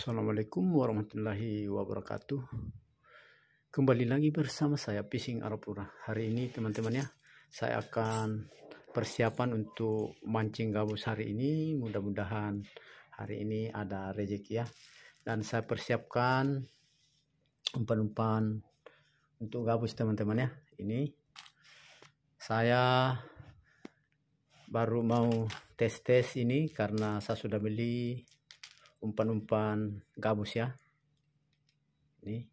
Assalamualaikum warahmatullahi wabarakatuh Kembali lagi bersama saya Pising Arapura Hari ini teman-teman ya Saya akan persiapan untuk mancing gabus hari ini Mudah-mudahan hari ini ada rejeki ya Dan saya persiapkan umpan-umpan untuk gabus teman-teman ya Ini saya baru mau tes-tes ini karena saya sudah beli umpan-umpan gabus ya ini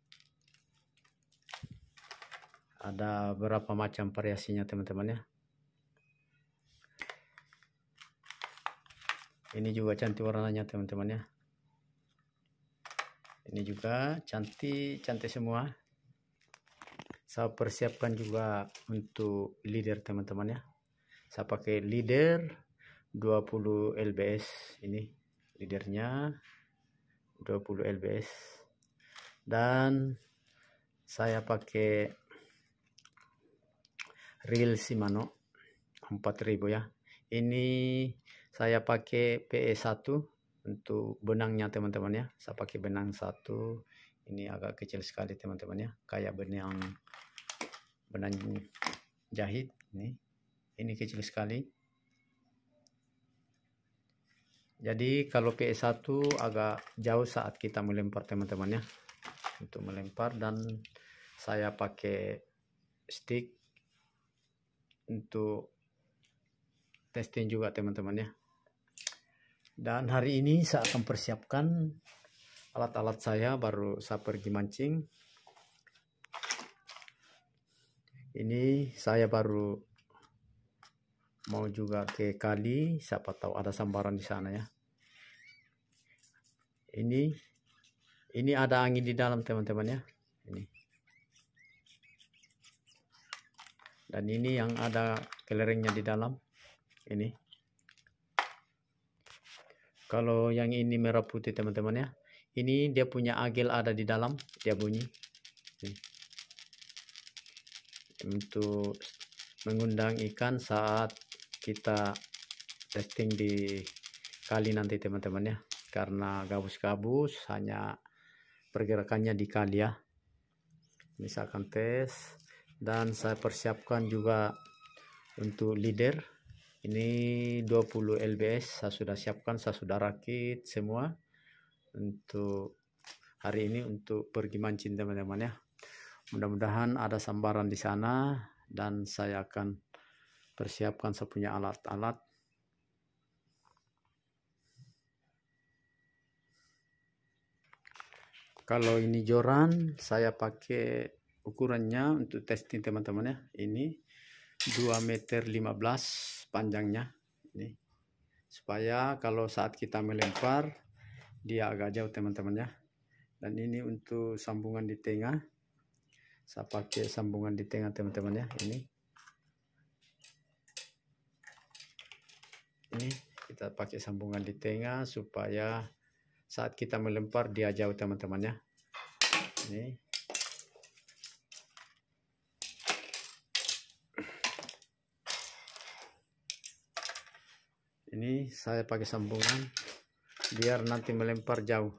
ada berapa macam variasinya teman-teman ya ini juga cantik warnanya teman-teman ya ini juga cantik cantik semua saya persiapkan juga untuk leader teman-teman ya saya pakai leader 20 lbs ini leadernya 20 lbs dan saya pakai reel Shimano 4000 ya ini saya pakai PE1 untuk benangnya teman-teman ya saya pakai benang satu ini agak kecil sekali teman-teman ya kayak benang benang jahit ini ini kecil sekali jadi kalau PS1 agak jauh saat kita melempar teman-teman ya untuk melempar dan saya pakai stick untuk testing juga teman-teman ya dan hari ini saya akan persiapkan alat-alat saya baru saya pergi mancing ini saya baru mau juga ke kali siapa tahu ada sambaran di sana ya ini ini ada angin di dalam teman-teman ya ini dan ini yang ada kelerengnya di dalam ini kalau yang ini merah putih teman-teman ya ini dia punya agil ada di dalam dia bunyi ini. untuk mengundang ikan saat kita testing di kali nanti teman-teman ya karena gabus-gabus hanya pergerakannya di kali ya misalkan tes dan saya persiapkan juga untuk leader ini 20 LBS saya sudah siapkan saya sudah rakit semua untuk hari ini untuk pergi mancing teman-teman ya mudah-mudahan ada sambaran di sana dan saya akan persiapkan sepunya alat-alat kalau ini joran saya pakai ukurannya untuk testing teman-teman ya ini 2 meter 15 panjangnya ini supaya kalau saat kita melempar dia agak jauh teman-teman ya dan ini untuk sambungan di tengah saya pakai sambungan di tengah teman-teman ya ini ini kita pakai sambungan di tengah supaya saat kita melempar dia jauh teman-temannya ini ini saya pakai sambungan biar nanti melempar jauh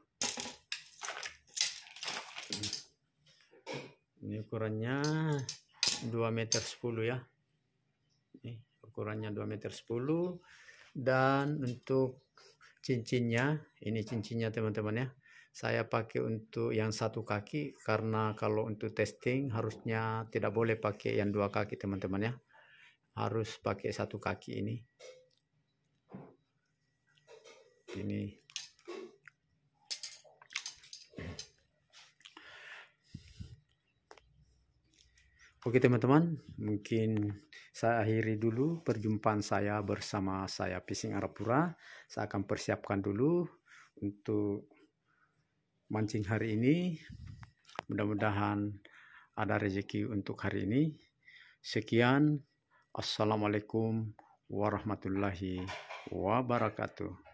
ini ukurannya 2 meter 10 ya ini ukurannya 2 meter 10 dan untuk cincinnya ini cincinnya teman-teman ya saya pakai untuk yang satu kaki karena kalau untuk testing harusnya tidak boleh pakai yang dua kaki teman-teman ya harus pakai satu kaki ini ini Oke teman-teman, mungkin saya akhiri dulu perjumpaan saya bersama saya Pising Arapura. Saya akan persiapkan dulu untuk mancing hari ini. Mudah-mudahan ada rezeki untuk hari ini. Sekian, Assalamualaikum warahmatullahi wabarakatuh.